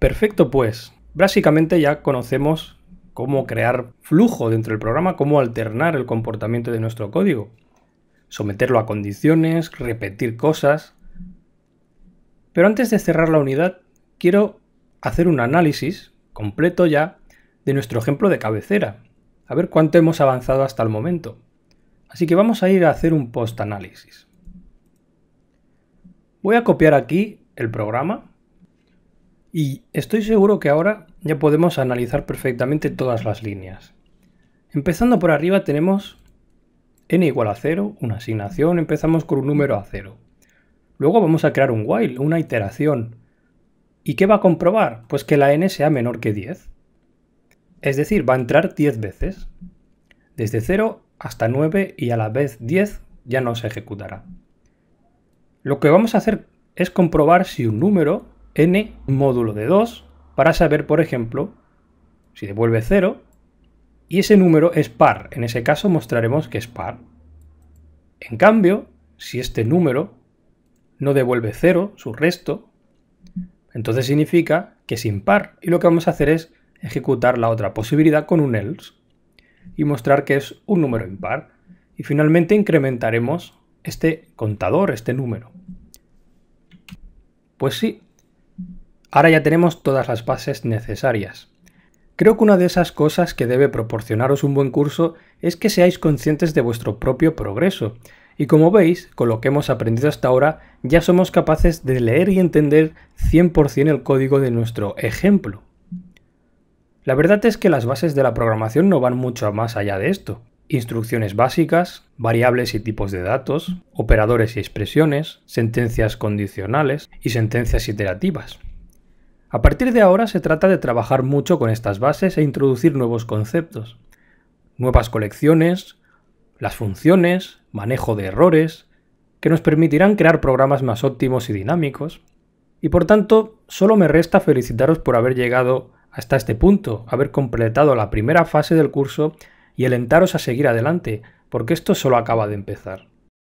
Perfecto, pues básicamente ya conocemos cómo crear flujo dentro del programa, cómo alternar el comportamiento de nuestro código, someterlo a condiciones, repetir cosas. Pero antes de cerrar la unidad, quiero hacer un análisis completo ya de nuestro ejemplo de cabecera, a ver cuánto hemos avanzado hasta el momento. Así que vamos a ir a hacer un post-análisis. Voy a copiar aquí el programa y estoy seguro que ahora ya podemos analizar perfectamente todas las líneas. Empezando por arriba tenemos n igual a 0, una asignación, empezamos con un número a 0. Luego vamos a crear un while, una iteración. ¿Y qué va a comprobar? Pues que la n sea menor que 10. Es decir, va a entrar 10 veces. Desde 0 hasta 9 y a la vez 10 ya no se ejecutará. Lo que vamos a hacer es comprobar si un número n módulo de 2 para saber, por ejemplo, si devuelve 0 y ese número es par. En ese caso mostraremos que es par. En cambio, si este número no devuelve 0, su resto, entonces significa que es impar y lo que vamos a hacer es ejecutar la otra posibilidad con un else y mostrar que es un número impar. Y finalmente incrementaremos este contador, este número. Pues sí, Ahora ya tenemos todas las bases necesarias. Creo que una de esas cosas que debe proporcionaros un buen curso es que seáis conscientes de vuestro propio progreso. Y como veis, con lo que hemos aprendido hasta ahora, ya somos capaces de leer y entender 100% el código de nuestro ejemplo. La verdad es que las bases de la programación no van mucho más allá de esto. Instrucciones básicas, variables y tipos de datos, operadores y expresiones, sentencias condicionales y sentencias iterativas. A partir de ahora se trata de trabajar mucho con estas bases e introducir nuevos conceptos, nuevas colecciones, las funciones, manejo de errores, que nos permitirán crear programas más óptimos y dinámicos. Y por tanto, solo me resta felicitaros por haber llegado hasta este punto, haber completado la primera fase del curso y alentaros a seguir adelante, porque esto solo acaba de empezar.